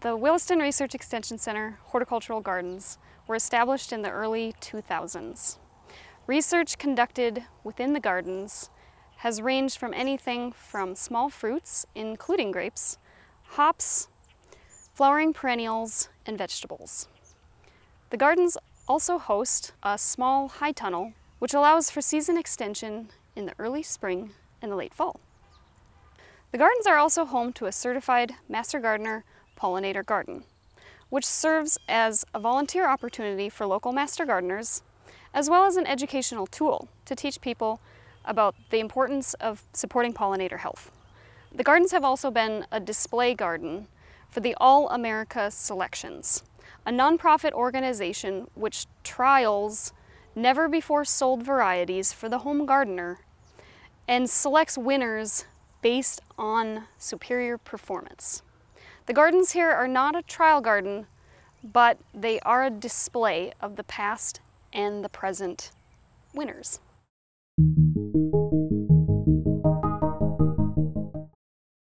The Williston Research Extension Center Horticultural Gardens were established in the early 2000s. Research conducted within the gardens has ranged from anything from small fruits, including grapes, hops, flowering perennials, and vegetables. The gardens also host a small high tunnel, which allows for season extension in the early spring and the late fall. The gardens are also home to a certified master gardener pollinator garden, which serves as a volunteer opportunity for local master gardeners, as well as an educational tool to teach people about the importance of supporting pollinator health. The gardens have also been a display garden for the All America Selections, a nonprofit organization which trials never before sold varieties for the home gardener and selects winners based on superior performance. The gardens here are not a trial garden, but they are a display of the past and the present winners.